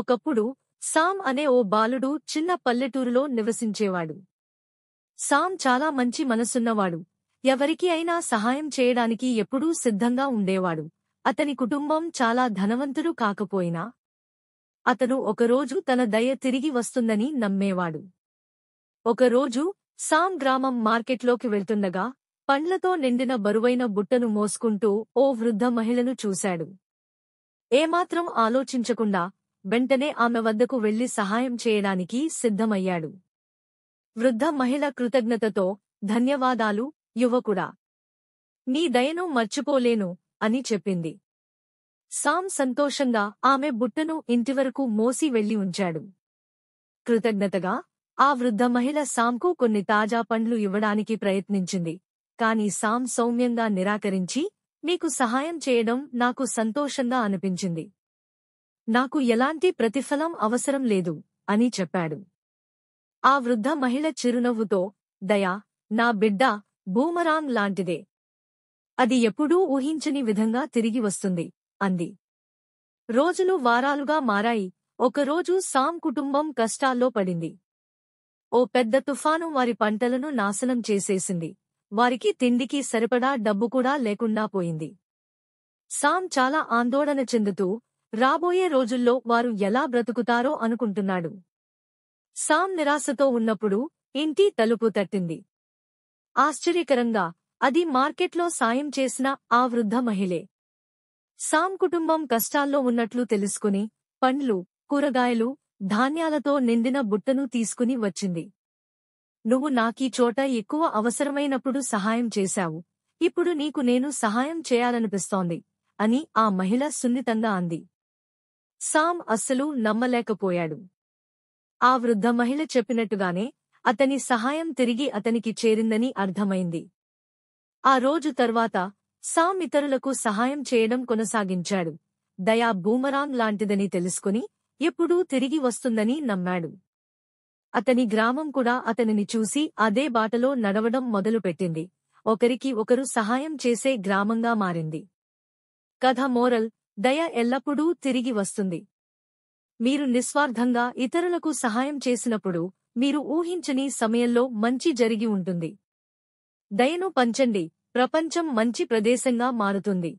ఒకప్పుడు సామ్ అనే ఓ బాలుడు చిన్న పల్లెటూరులో నివసించేవాడు సామ్ చాలా మంచి మనసున్నవాడు ఎవరికి అయినా సహాయం చేయడానికి ఎప్పుడూ సిద్ధంగా ఉండేవాడు అతని కుటుంబం చాలా ధనవంతుడు కాకపోయినా అతను ఒకరోజు తన దయ తిరిగి వస్తుందని నమ్మేవాడు ఒకరోజు సామ్ గ్రామం మార్కెట్లోకి వెళ్తుండగా పండ్లతో నిండిన బరువైన బుట్టను మోసుకుంటూ ఓ వృద్ధ మహిళను చూశాడు ఏమాత్రం ఆలోచించకుండా వెంటనే ఆమె వద్దకు వెళ్లి సహాయం చేయడానికి సిద్ధమయ్యాడు వృద్ధ మహిళ కృతజ్ఞతతో ధన్యవాదాలు యువకుడా నీ దయను మర్చిపోలేను అని చెప్పింది సామ్ సంతోషంగా ఆమె బుట్టను ఇంటివరకు మోసి వెళ్లి ఉంచాడు కృతజ్ఞతగా ఆ వృద్ధ మహిళ సామ్కు కొన్ని తాజా పండ్లు ఇవ్వడానికి ప్రయత్నించింది కాని సామ్ సౌమ్యంగా నిరాకరించి నీకు సహాయం చేయడం నాకు సంతోషంగా అనిపించింది నాకు ఎలాంటి ప్రతిఫలం అవసరం లేదు అని చెప్పాడు ఆ వృద్ధ మహిళ చిరునవ్వుతో దయా నా బిడ్డ బూమరాంగ్ లాంటిదే అది ఎప్పుడూ ఊహించని విధంగా తిరిగి వస్తుంది అంది రోజులు వారాలుగా మారాయి ఒకరోజు సామ్ కుటుంబం కష్టాల్లో పడింది ఓ పెద్ద తుఫాను వారి పంటలను నాశనం చేసేసింది వారికి తిండికి సరిపడా డబ్బు కూడా లేకుండా పోయింది సామ్ చాలా ఆందోళన చెందుతూ రాబోయే రోజుల్లో వారు ఎలా బ్రతుకుతారో అనుకుంటున్నాడు సామ్ నిరాశతో ఉన్నప్పుడు ఇంటి తలుపు తట్టింది ఆశ్చర్యకరంగా అది మార్కెట్లో సాయం చేసిన ఆ వృద్ధ మహిళే సామ్ కుటుంబం కష్టాల్లో ఉన్నట్లు తెలుసుకుని పండ్లు కూరగాయలు ధాన్యాలతో నిండిన బుట్టను తీసుకుని వచ్చింది నువ్వు నాకీ చోట ఎక్కువ అవసరమైనప్పుడు సహాయం చేశావు ఇప్పుడు నీకు నేను సహాయం చేయాలనిపిస్తోంది అని ఆ మహిళ సున్నితంగా అంది సామ్ అస్సలు నమ్మలేకపోయాడు ఆ వృద్ధ మహిళ చెప్పినట్టుగానే అతని సహాయం తిరిగి అతనికి చేరిందని అర్థమైంది ఆ రోజు తర్వాత సామ్ ఇతరులకు సహాయం చేయడం కొనసాగించాడు దయా బూమరాంగ్ లాంటిదని తెలుసుకుని ఎప్పుడూ తిరిగి వస్తుందని నమ్మాడు అతని గ్రామం కూడా అతనిని చూసి అదే బాటలో నడవడం మొదలుపెట్టింది ఒకరికి ఒకరు సహాయం చేసే గ్రామంగా మారింది కథ మోరల్ దయ ఎల్లప్పుడూ తిరిగి వస్తుంది మీరు నిస్వార్థంగా ఇతరులకు సహాయం చేసినప్పుడు మీరు ఊహించని సమయంలో మంచి జరిగి ఉంటుంది దయను పంచండి ప్రపంచం మంచి ప్రదేశంగా మారుతుంది